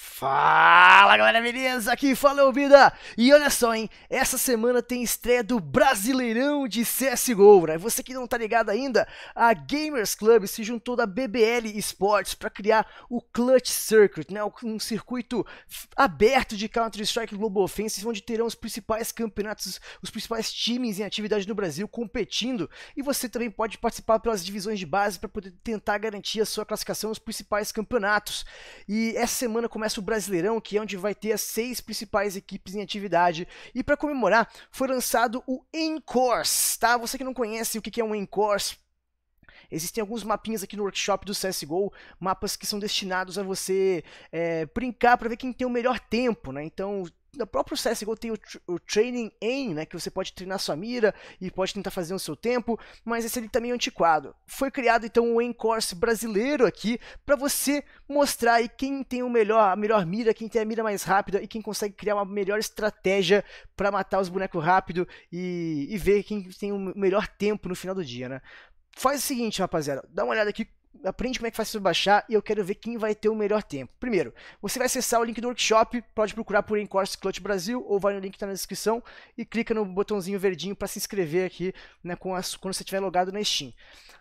Fala galera, beleza? Aqui fala é o vida! E olha só, hein? Essa semana tem estreia do Brasileirão de CSGO, né? Você que não tá ligado ainda, a Gamers Club se juntou da BBL Esports para criar o Clutch Circuit, né? Um circuito aberto de Counter-Strike Global Offensive, onde terão os principais campeonatos, os principais times em atividade no Brasil competindo. E você também pode participar pelas divisões de base para poder tentar garantir a sua classificação nos principais campeonatos. E essa semana começa começa o Brasileirão, que é onde vai ter as seis principais equipes em atividade. E para comemorar, foi lançado o Encores, tá? Você que não conhece o que é um Encores, Existem alguns mapinhas aqui no workshop do CSGO, mapas que são destinados a você é, brincar para ver quem tem o melhor tempo, né? Então no próprio CSGO tem o, o Training Aim, né, que você pode treinar sua mira e pode tentar fazer no seu tempo, mas esse ali tá é antiquado. Foi criado então o Course brasileiro aqui para você mostrar aí quem tem o melhor, a melhor mira, quem tem a mira mais rápida e quem consegue criar uma melhor estratégia para matar os bonecos rápido e, e ver quem tem o melhor tempo no final do dia, né? Faz o seguinte, rapaziada, dá uma olhada aqui aprende como é que faz para baixar e eu quero ver quem vai ter o melhor tempo. Primeiro, você vai acessar o link do workshop, pode procurar por Encore Clutch Brasil ou vai no link que está na descrição e clica no botãozinho verdinho para se inscrever aqui né, as, quando você estiver logado na Steam.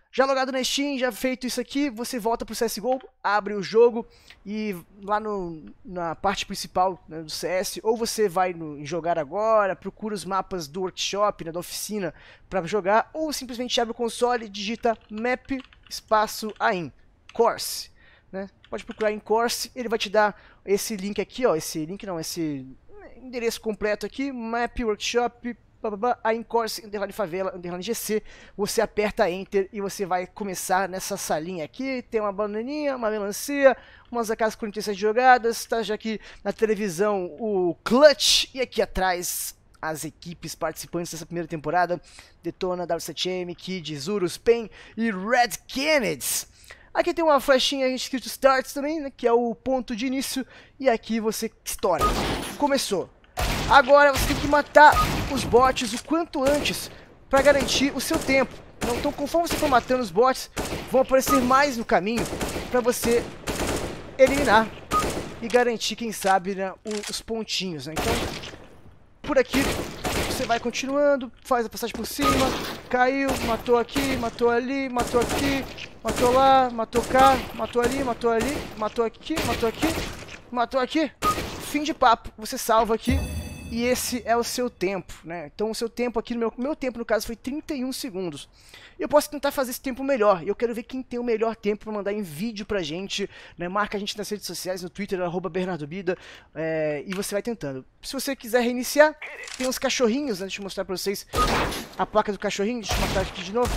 Já logado na Steam, já feito isso aqui, você volta para o CSGO, abre o jogo e lá no, na parte principal né, do CS, ou você vai no, em jogar agora, procura os mapas do workshop, né, da oficina para jogar, ou simplesmente abre o console, digita map espaço AIM, course. Né? Pode procurar em course, ele vai te dar esse link aqui, ó, esse link não, esse endereço completo aqui, map workshop bababá, aí course Corse, underline favela, underline GC, você aperta Enter e você vai começar nessa salinha aqui, tem uma bananinha, uma melancia, umas acaso com notícias jogadas, tá já aqui na televisão o Clutch, e aqui atrás as equipes participantes dessa primeira temporada, Detona, W7M, Kid, Zurus, Pen e Red Kennedys. Aqui tem uma flechinha escrito Starts também, né, que é o ponto de início, e aqui você estoura. Começou. Agora você tem que matar os bots o quanto antes para garantir o seu tempo. Então, então conforme você for matando os bots, vão aparecer mais no caminho para você eliminar e garantir, quem sabe, né, os pontinhos. Né? Então por aqui você vai continuando, faz a passagem por cima, caiu, matou aqui, matou ali, matou aqui, matou lá, matou cá, matou ali, matou ali, matou aqui, matou aqui, matou aqui. Fim de papo, você salva aqui e esse é o seu tempo, né? Então o seu tempo aqui no meu, meu tempo no caso foi 31 segundos. Eu posso tentar fazer esse tempo melhor. E eu quero ver quem tem o melhor tempo para mandar em vídeo pra gente, né? Marca a gente nas redes sociais, no Twitter @bernardobida, é, eh, e você vai tentando. Se você quiser reiniciar, tem uns cachorrinhos, né? deixa eu mostrar para vocês a placa do cachorrinho, deixa eu mostrar aqui de novo.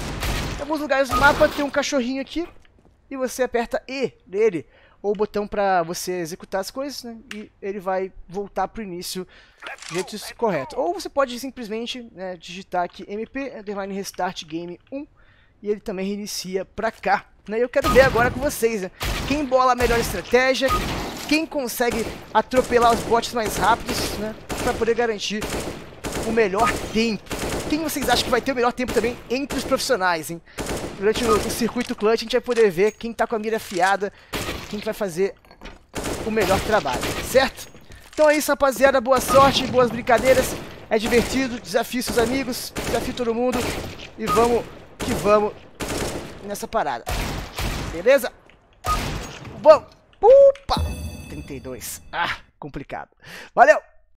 Em alguns lugares do mapa tem um cachorrinho aqui e você aperta E nele ou o botão para você executar as coisas, né? E ele vai voltar pro início do jeito correto. Ou você pode simplesmente né, digitar aqui mp underline restart game 1 e ele também reinicia para cá. Né? Eu quero ver agora com vocês né? quem bola a melhor estratégia, quem consegue atropelar os bots mais rápidos, né? Para poder garantir o melhor tempo. Quem vocês acham que vai ter o melhor tempo também entre os profissionais, hein? Durante o, o circuito clutch a gente vai poder ver quem está com a mira afiada, quem que vai fazer o melhor trabalho, certo? Então é isso, rapaziada. Boa sorte, boas brincadeiras. É divertido, desafio seus amigos, desafio todo mundo. E vamos que vamos nessa parada. Beleza? Bom, 32. Ah, complicado. Valeu!